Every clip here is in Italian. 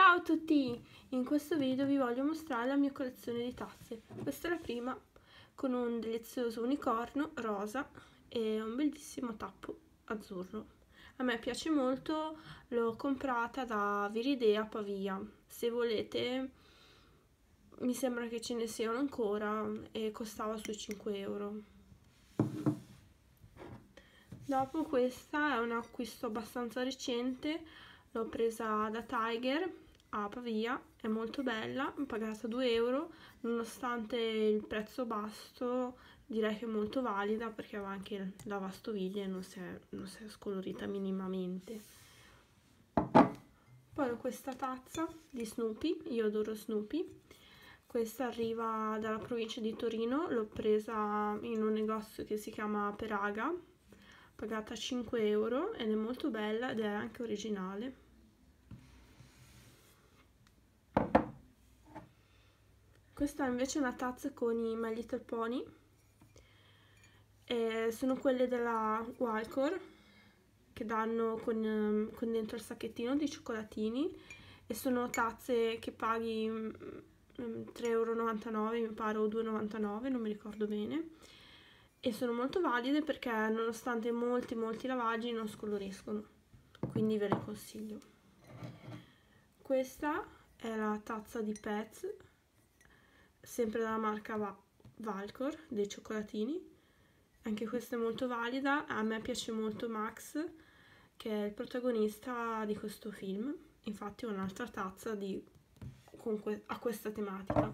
Ciao a tutti! In questo video vi voglio mostrare la mia collezione di tazze. Questa è la prima con un delizioso unicorno rosa e un bellissimo tappo azzurro. A me piace molto, l'ho comprata da Viridea Pavia. Se volete mi sembra che ce ne siano ancora e costava sui 5 euro. Dopo questa è un acquisto abbastanza recente l'ho presa da Tiger a Pavia, è molto bella, pagata 2 euro, nonostante il prezzo basso direi che è molto valida perché aveva anche la vastoviglie e non si è, non si è scolorita minimamente. Poi ho questa tazza di Snoopy, io adoro Snoopy, questa arriva dalla provincia di Torino, l'ho presa in un negozio che si chiama Peraga, pagata 5 euro ed è molto bella ed è anche originale. questa invece è una tazza con i My Little Pony eh, sono quelle della Walcor che danno con, ehm, con, dentro il sacchettino di cioccolatini e sono tazze che paghi 3,99 mm, mm, euro mi pare o 2,99 non mi ricordo bene e sono molto valide perché nonostante molti molti lavaggi non scoloriscono quindi ve le consiglio questa è la tazza di Pets sempre dalla marca Va Valcor, dei cioccolatini. Anche questa è molto valida, a me piace molto Max, che è il protagonista di questo film. Infatti ho un'altra tazza di, que a questa tematica,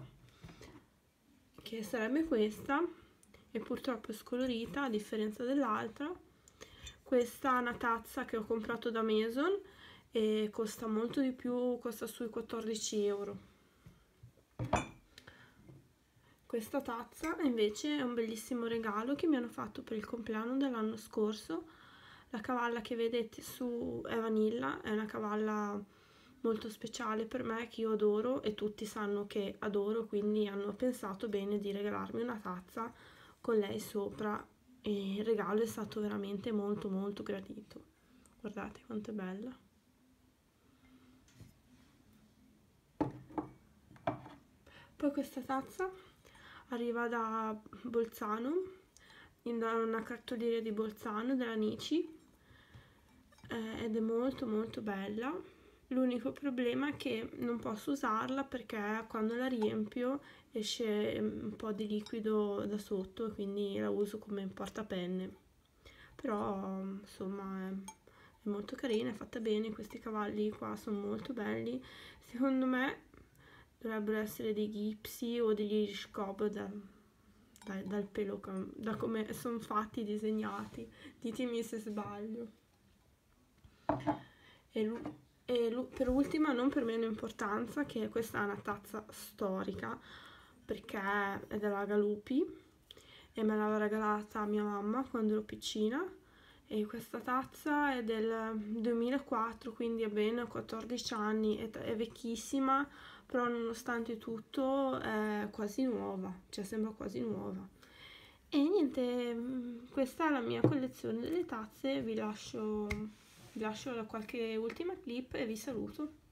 che sarebbe questa, è purtroppo scolorita a differenza dell'altra. Questa è una tazza che ho comprato da Mason e costa molto di più, costa sui 14 euro questa tazza invece è un bellissimo regalo che mi hanno fatto per il compleanno dell'anno scorso la cavalla che vedete su è vanilla è una cavalla molto speciale per me che io adoro e tutti sanno che adoro quindi hanno pensato bene di regalarmi una tazza con lei sopra e il regalo è stato veramente molto molto gradito guardate quanto è bella poi questa tazza arriva da Bolzano, da una cartoleria di Bolzano, della Nici, eh, ed è molto molto bella. L'unico problema è che non posso usarla perché quando la riempio esce un po' di liquido da sotto, quindi la uso come portapenne. Però, insomma... è molto carina, è fatta bene, questi cavalli qua sono molto belli, secondo me dovrebbero essere dei ghipsi o degli irish da, da, dal pelo, da come sono fatti, disegnati. Ditemi se sbaglio. E, e per ultima, non per meno importanza, che questa è una tazza storica, perché è della Galupi e me l'aveva regalata mia mamma quando ero piccina e questa tazza è del 2004 quindi ha ben 14 anni è, è, vecchissima però nonostante tutto è quasi nuova cioè sembra quasi nuova e niente mm, questa è la mia collezione delle tazze vi lascio, vi lascio qualche ultima clip e vi saluto